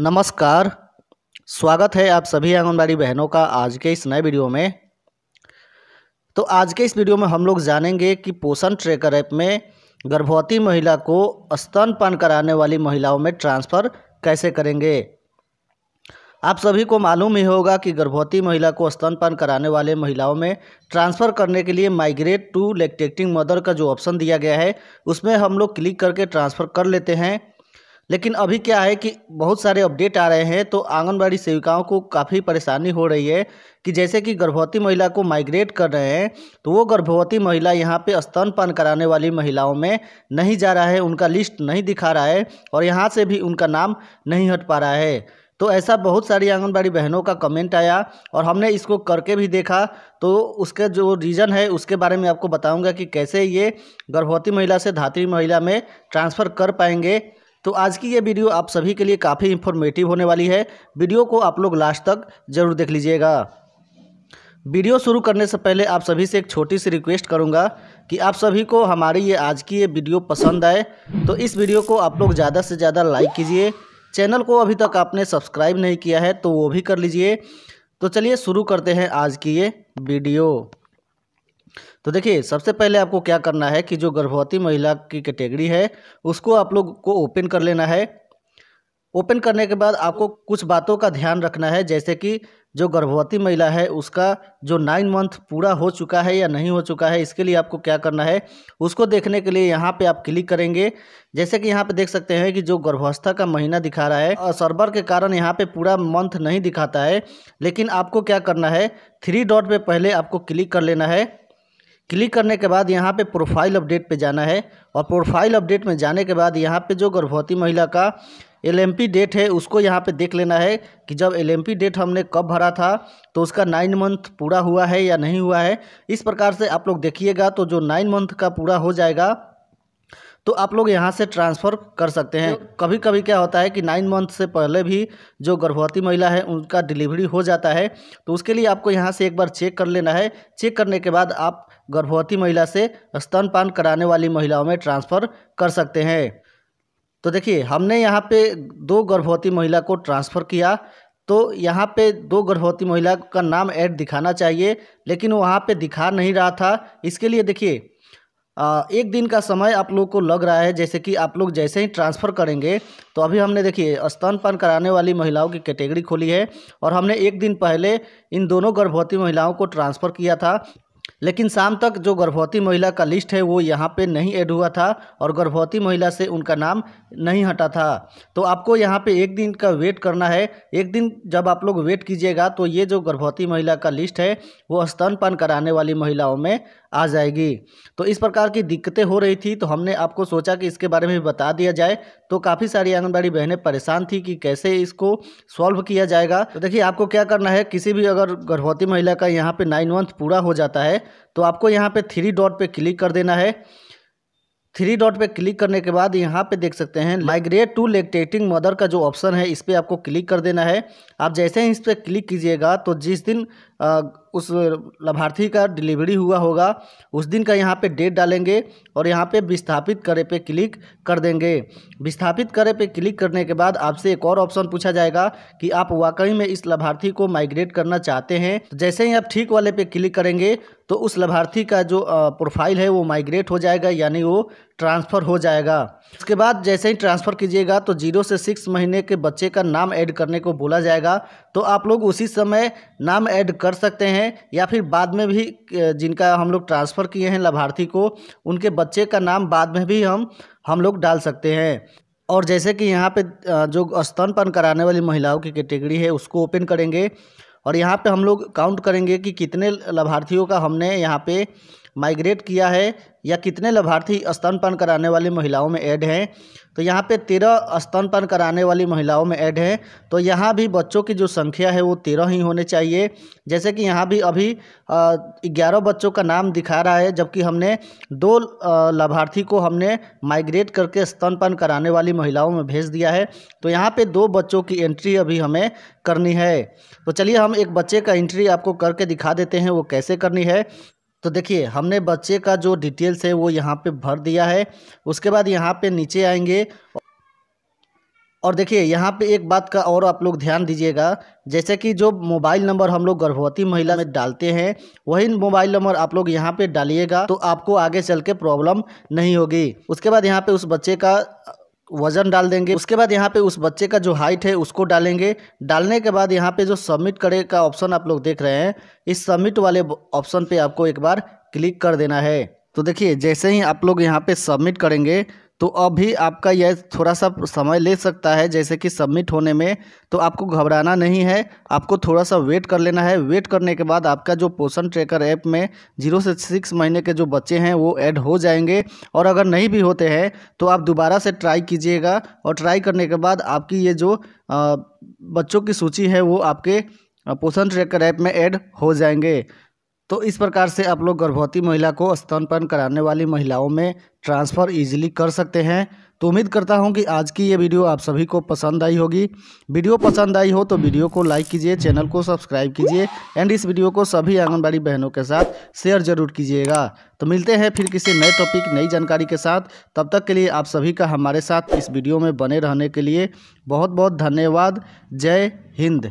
नमस्कार स्वागत है आप सभी आंगनबाड़ी बहनों का आज के इस नए वीडियो में तो आज के इस वीडियो में हम लोग जानेंगे कि पोषण ट्रेकर ऐप में गर्भवती महिला को स्तनपान कराने वाली महिलाओं में ट्रांसफ़र कैसे करेंगे आप सभी को मालूम ही होगा कि गर्भवती महिला को स्तनपान कराने वाले महिलाओं में ट्रांसफ़र करने के लिए माइग्रेट टू लेक्टेक्टिंग मदर का जो ऑप्शन दिया गया है उसमें हम लोग क्लिक करके ट्रांसफ़र कर लेते हैं लेकिन अभी क्या है कि बहुत सारे अपडेट आ रहे हैं तो आंगनबाड़ी सेविकाओं को काफ़ी परेशानी हो रही है कि जैसे कि गर्भवती महिला को माइग्रेट कर रहे हैं तो वो गर्भवती महिला यहाँ पे स्तनपान कराने वाली महिलाओं में नहीं जा रहा है उनका लिस्ट नहीं दिखा रहा है और यहाँ से भी उनका नाम नहीं हट पा रहा है तो ऐसा बहुत सारी आंगनबाड़ी बहनों का कमेंट आया और हमने इसको करके भी देखा तो उसके जो रीज़न है उसके बारे में आपको बताऊंगा कि कैसे ये गर्भवती महिला से धात्री महिला में ट्रांसफ़र कर पाएंगे तो आज की ये वीडियो आप सभी के लिए काफ़ी इन्फॉर्मेटिव होने वाली है वीडियो को आप लोग लास्ट तक ज़रूर देख लीजिएगा वीडियो शुरू करने से पहले आप सभी से एक छोटी सी रिक्वेस्ट करूंगा कि आप सभी को हमारी ये आज की ये वीडियो पसंद आए तो इस वीडियो को आप लोग ज़्यादा से ज़्यादा लाइक कीजिए चैनल को अभी तक आपने सब्सक्राइब नहीं किया है तो वो भी कर लीजिए तो चलिए शुरू करते हैं आज की ये वीडियो तो देखिए सबसे पहले आपको क्या करना है कि जो गर्भवती महिला की कैटेगरी है उसको आप लोग को ओपन कर लेना है ओपन करने के बाद आपको कुछ बातों का ध्यान रखना है जैसे कि जो गर्भवती महिला है उसका जो नाइन मंथ पूरा हो चुका है या नहीं हो चुका है इसके लिए आपको क्या करना है उसको देखने के लिए यहाँ पे आप क्लिक करेंगे जैसे कि यहाँ पे देख सकते हैं कि जो गर्भावस्था का महीना दिखा रहा है और सर्वर के कारण यहाँ पे पूरा मंथ नहीं दिखाता है लेकिन आपको क्या करना है थ्री डॉट पर पहले आपको क्लिक कर लेना है क्लिक करने के बाद यहाँ पे प्रोफाइल अपडेट पे जाना है और प्रोफाइल अपडेट में जाने के बाद यहाँ पे जो गर्भवती महिला का एलएमपी डेट है उसको यहाँ पे देख लेना है कि जब एलएमपी डेट हमने कब भरा था तो उसका नाइन मंथ पूरा हुआ है या नहीं हुआ है इस प्रकार से आप लोग देखिएगा तो जो नाइन मंथ का पूरा हो जाएगा तो आप लोग यहाँ से ट्रांसफ़र कर सकते हैं कभी कभी क्या होता है कि नाइन मंथ से पहले भी जो गर्भवती महिला है उनका डिलीवरी हो जाता है तो उसके लिए आपको यहाँ से एक बार चेक कर लेना है चेक करने के बाद आप गर्भवती महिला से स्तनपान कराने वाली महिलाओं में ट्रांसफ़र कर सकते हैं तो देखिए हमने यहाँ पे दो गर्भवती महिला को ट्रांसफ़र किया तो यहाँ पे दो गर्भवती महिला का नाम ऐड दिखाना चाहिए लेकिन वहाँ पे दिखा नहीं रहा था इसके लिए देखिए एक दिन का समय आप लोग को लग रहा है जैसे कि आप लोग जैसे ही ट्रांसफ़र करेंगे तो अभी हमने देखिए स्तनपान कराने वाली महिलाओं की कैटेगरी खोली है और हमने एक दिन पहले इन दोनों गर्भवती महिलाओं को ट्रांसफ़र किया था लेकिन शाम तक जो गर्भवती महिला का लिस्ट है वो यहाँ पे नहीं ऐड हुआ था और गर्भवती महिला से उनका नाम नहीं हटा था तो आपको यहाँ पे एक दिन का वेट करना है एक दिन जब आप लोग वेट कीजिएगा तो ये जो गर्भवती महिला का लिस्ट है वो स्तनपान कराने वाली महिलाओं में आ जाएगी तो इस प्रकार की दिक्कतें हो रही थी तो हमने आपको सोचा कि इसके बारे में बता दिया जाए तो काफ़ी सारी आंगनबाड़ी बहनें परेशान थी कि कैसे इसको सॉल्व किया जाएगा तो देखिए आपको क्या करना है किसी भी अगर गर्भवती महिला का यहाँ पर नाइन मंथ पूरा हो जाता है तो आपको यहाँ पे थ्री डॉट पे क्लिक कर देना है थ्री डॉट पे क्लिक करने के बाद यहाँ पे देख सकते हैं माइग्रेट टू लेक्टेटिंग मदर का जो ऑप्शन है इस पर आपको क्लिक कर देना है आप जैसे ही इस पर क्लिक कीजिएगा तो जिस दिन उस लाभार्थी का डिलीवरी हुआ होगा उस दिन का यहाँ पे डेट डालेंगे और यहाँ पे विस्थापित करे पे क्लिक कर देंगे विस्थापित करे पे क्लिक करने के बाद आपसे एक और ऑप्शन पूछा जाएगा कि आप वाकई में इस लाभार्थी को माइग्रेट करना चाहते हैं तो जैसे ही आप ठीक वाले पे क्लिक करेंगे तो उस लाभार्थी का जो प्रोफाइल है वो माइग्रेट हो जाएगा यानी वो ट्रांसफ़र हो जाएगा उसके बाद जैसे ही ट्रांसफ़र कीजिएगा तो जीरो से सिक्स महीने के बच्चे का नाम ऐड करने को बोला जाएगा तो आप लोग उसी समय नाम ऐड कर सकते हैं या फिर बाद में भी जिनका हम लोग ट्रांसफ़र किए हैं लाभार्थी को उनके बच्चे का नाम बाद में भी हम हम लोग डाल सकते हैं और जैसे कि यहाँ पर जो स्तनपन कराने वाली महिलाओं की कैटेगरी है उसको ओपन करेंगे और यहाँ पर हम लोग काउंट करेंगे कि कितने लाभार्थियों का हमने यहाँ पर माइग्रेट किया है या कितने लाभार्थी स्तनपान कराने वाली महिलाओं में ऐड हैं तो यहाँ पे तेरह स्तनपान कराने वाली महिलाओं में ऐड हैं तो यहाँ भी बच्चों की जो संख्या है वो तेरह ही होने चाहिए जैसे कि यहाँ भी अभी ग्यारह बच्चों का नाम दिखा रहा है जबकि हमने दो लाभार्थी को हमने माइग्रेट करके स्तनपान कराने वाली महिलाओं में भेज दिया है तो यहाँ पर दो बच्चों की एंट्री अभी हमें करनी है तो चलिए हम एक बच्चे का एंट्री आपको करके दिखा देते हैं वो कैसे करनी है तो देखिए हमने बच्चे का जो डिटेल्स है वो यहाँ पे भर दिया है उसके बाद यहाँ पे नीचे आएंगे और देखिए यहाँ पे एक बात का और आप लोग ध्यान दीजिएगा जैसे कि जो मोबाइल नंबर हम लोग गर्भवती महिला में डालते हैं वही मोबाइल नंबर आप लोग यहाँ पे डालिएगा तो आपको आगे चल के प्रॉब्लम नहीं होगी उसके बाद यहाँ पे उस बच्चे का वज़न डाल देंगे उसके बाद यहाँ पे उस बच्चे का जो हाइट है उसको डालेंगे डालने के बाद यहाँ पे जो सबमिट करे का ऑप्शन आप लोग देख रहे हैं इस सबमिट वाले ऑप्शन पे आपको एक बार क्लिक कर देना है तो देखिए जैसे ही आप लोग यहाँ पे सबमिट करेंगे तो अभी आपका यह थोड़ा सा समय ले सकता है जैसे कि सबमिट होने में तो आपको घबराना नहीं है आपको थोड़ा सा वेट कर लेना है वेट करने के बाद आपका जो पोषण ट्रैकर ऐप में जीरो से सिक्स महीने के जो बच्चे हैं वो ऐड हो जाएंगे और अगर नहीं भी होते हैं तो आप दोबारा से ट्राई कीजिएगा और ट्राई करने के बाद आपकी ये जो बच्चों की सूची है वो आपके पोषण ट्रैकर ऐप में ऐड हो जाएंगे तो इस प्रकार से आप लोग गर्भवती महिला को स्तनपान कराने वाली महिलाओं में ट्रांसफ़र इजीली कर सकते हैं तो उम्मीद करता हूं कि आज की ये वीडियो आप सभी को पसंद आई होगी वीडियो पसंद आई हो तो वीडियो को लाइक कीजिए चैनल को सब्सक्राइब कीजिए एंड इस वीडियो को सभी आंगनबाड़ी बहनों के साथ शेयर जरूर कीजिएगा तो मिलते हैं फिर किसी नए टॉपिक नई जानकारी के साथ तब तक के लिए आप सभी का हमारे साथ इस वीडियो में बने रहने के लिए बहुत बहुत धन्यवाद जय हिंद